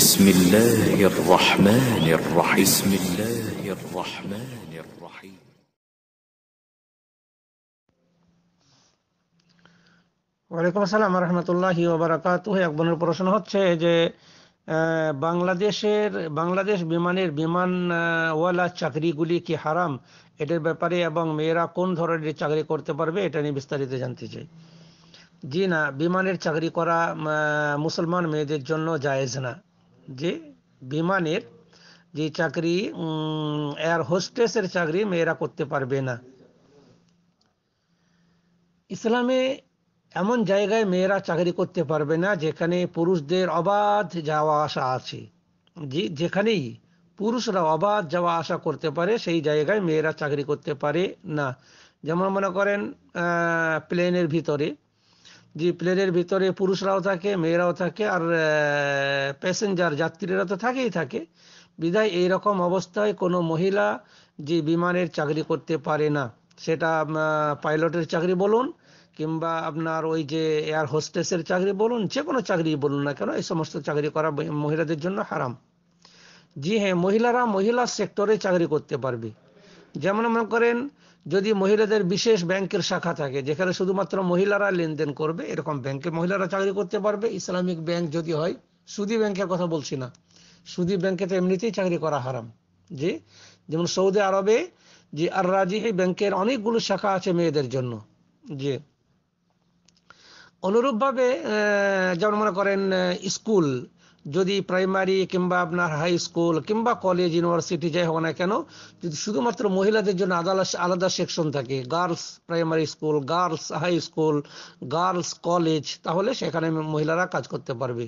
بسم الله الرحمن الرحيم بسم الله الرحمن الرحيم ওয়ালাইকুম আসসালাম রহমতুল্লাহি ওবরাকাত এক বোনের প্রশ্ন হচ্ছে যে বাংলাদেশের বাংলাদেশ বিমানের বিমানওয়ালা চাকরিগুলি কি হারাম এটার ব্যাপারে এবং মেয়েরা কোন ধরনের চাকরি করতে পারবে এটা নিয়ে বিস্তারিত জানতে চাই জি না বিমানের চাকরি করা মুসলমান মেয়েদের জন্য জায়েজ না যে বিমানের যে চাকরি এয়ার হোস্টেসের চাকরি মেয়েরা করতে পারবে না ইসলামে এমন জায়গায় মেয়েরা চাকরি করতে পারবে না যেখানে পুরুষদের অবাধ যাওয়া আসা আছে যে যেখানেই পুরুষরা অবাধ যাওয়া আসা করতে পারে সেই জায়গায় মেয়েরা চাকরি করতে পারে না যেমন মনে করেন প্লেনের ভিতরে যে প্লেনের ভিতরে পুরুষরাও থাকে মেয়েরাও থাকে আর প্যাসেঞ্জার যাত্রীরা তো থাকেই থাকে বিধায় এইরকম অবস্থায় কোনো মহিলা যে বিমানের চাকরি করতে পারে না সেটা পাইলটের চাকরি বলুন কিংবা আপনার ওই যে এয়ার হোস্টেসের চাকরি বলুন যে কোনো চাকরি বলুন না কেন এই সমস্ত চাকরি করা মহিলাদের জন্য হারাম জি হ্যাঁ মহিলারা মহিলা সেক্টরে চাকরি করতে পারবে যেমন মনে করেন যদি মহিলাদের বিশেষ ব্যাংকের শাখা থাকে যেখানে শুধুমাত্র মহিলারা লেনদেন করবে এরকম ব্যাংকে মহিলারা চাকরি করতে পারবে ইসলামিক ব্যাংক যদি হয় সুদী ব্যাংকের কথা বলছি না সুদী ব্যাংকে তো এমনিতেই চাকরি করা হারাম জি যেমন সৌদি আরবে যে আর রাজিহি ব্যাংকের অনেকগুলো শাখা আছে মেয়েদের জন্য যে অনুরূপভাবে যেমন মনে করেন স্কুল যদি প্রাইমারি কিংবা আপনার হাই স্কুল কিংবা কলেজ ইউনিভার্সিটি যাই হোক না কেন যদি শুধুমাত্র মহিলাদের জন্য আলাদা আলাদা সেকশন থাকে girls primary school girls high school girls college তাহলে সেখানে মহিলারা কাজ করতে পারবে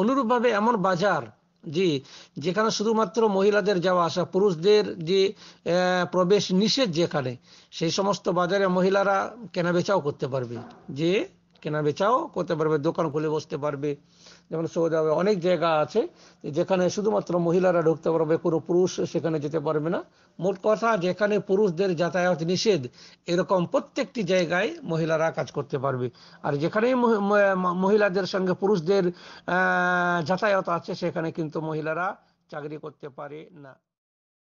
অনুরূপভাবে এমন বাজার জি যেখানে শুধুমাত্র মহিলাদের যাওয়া আসা পুরুষদের যে প্রবেশ নিষেধ যেখানে সেই সমস্ত বাজারে মহিলারা কেনাবেচাও করতে পারবে যে কেনা বেচাও করতে পারবে দোকান খুলে বসতে পারবে যেমন সৌদি আরবে অনেক জায়গা আছে যেখানে শুধুমাত্র মহিলারা ঢুকতে পারবে কোনো পুরুষ সেখানে যেতে পারবে না মোট কথা যেখানে পুরুষদের যাতায়াত নিষেধ এরকম প্রত্যেকটি জায়গায় মহিলারা কাজ করতে পারবে আর যেখানেই মহিলাদের সঙ্গে পুরুষদের যাতায়াত আছে সেখানে কিন্তু মহিলারা চাকরি করতে পারে না